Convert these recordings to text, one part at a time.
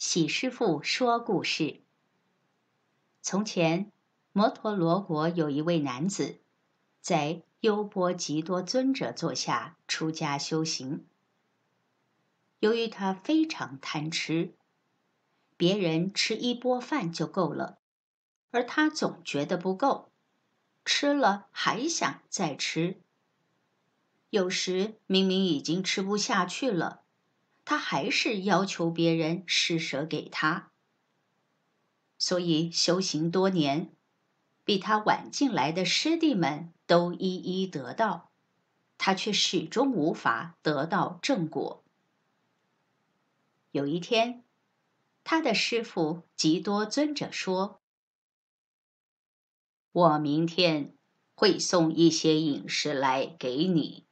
喜师傅说故事：从前，摩陀罗国有一位男子，在优波吉多尊者座下出家修行。由于他非常贪吃，别人吃一钵饭就够了，而他总觉得不够，吃了还想再吃。有时明明已经吃不下去了。他还是要求别人施舍给他，所以修行多年，比他晚进来的师弟们都一一得到，他却始终无法得到正果。有一天，他的师父吉多尊者说：“我明天会送一些饮食来给你。”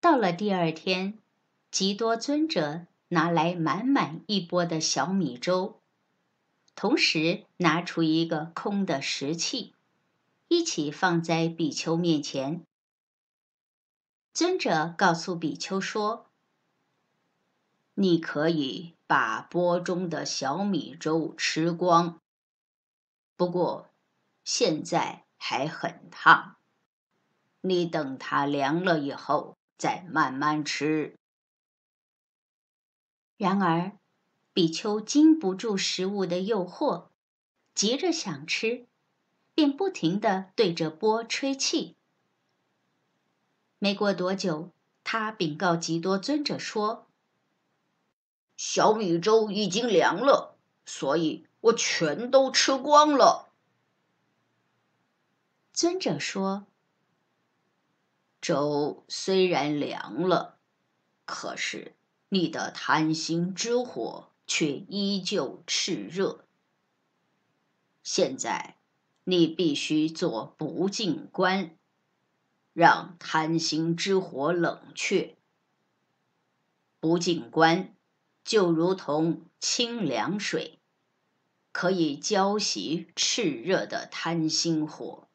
到了第二天。吉多尊者拿来满满一钵的小米粥，同时拿出一个空的石器，一起放在比丘面前。尊者告诉比丘说：“你可以把钵中的小米粥吃光，不过现在还很烫，你等它凉了以后再慢慢吃。”然而，比丘经不住食物的诱惑，急着想吃，便不停地对着钵吹气。没过多久，他禀告吉多尊者说：“小米粥已经凉了，所以我全都吃光了。”尊者说：“粥虽然凉了，可是……”你的贪心之火却依旧炽热。现在，你必须做不净观，让贪心之火冷却。不净观就如同清凉水，可以浇熄炽热的贪心火。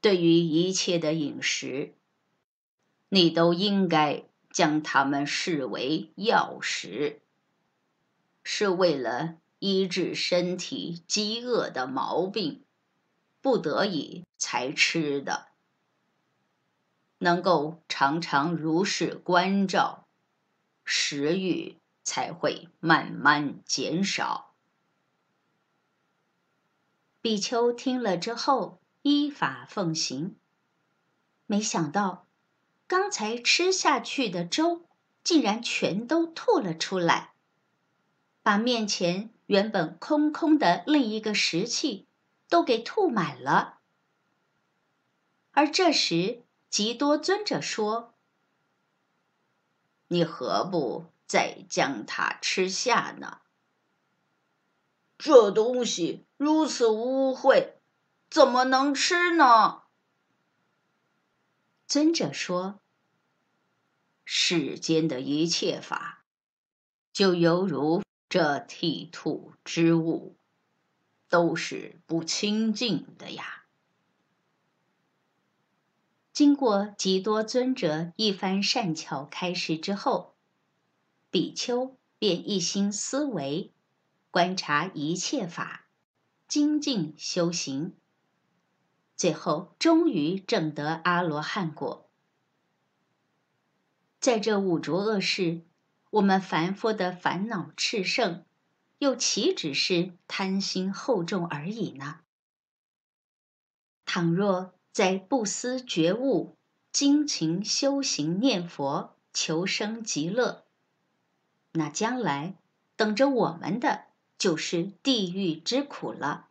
对于一切的饮食，你都应该。将它们视为药食，是为了医治身体饥饿的毛病，不得已才吃的。能够常常如是关照，食欲才会慢慢减少。比丘听了之后，依法奉行，没想到。刚才吃下去的粥竟然全都吐了出来，把面前原本空空的另一个食器都给吐满了。而这时，吉多尊者说：“你何不再将它吃下呢？这东西如此污秽，怎么能吃呢？”尊者说：“世间的一切法，就犹如这剃兔之物，都是不清净的呀。”经过极多尊者一番善巧开示之后，比丘便一心思维、观察一切法，精进修行。最后，终于证得阿罗汉果。在这五浊恶世，我们凡夫的烦恼炽盛，又岂只是贪心厚重而已呢？倘若在不思觉悟、精勤修行、念佛求生极乐，那将来等着我们的就是地狱之苦了。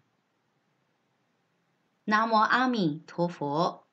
南无阿弥陀佛。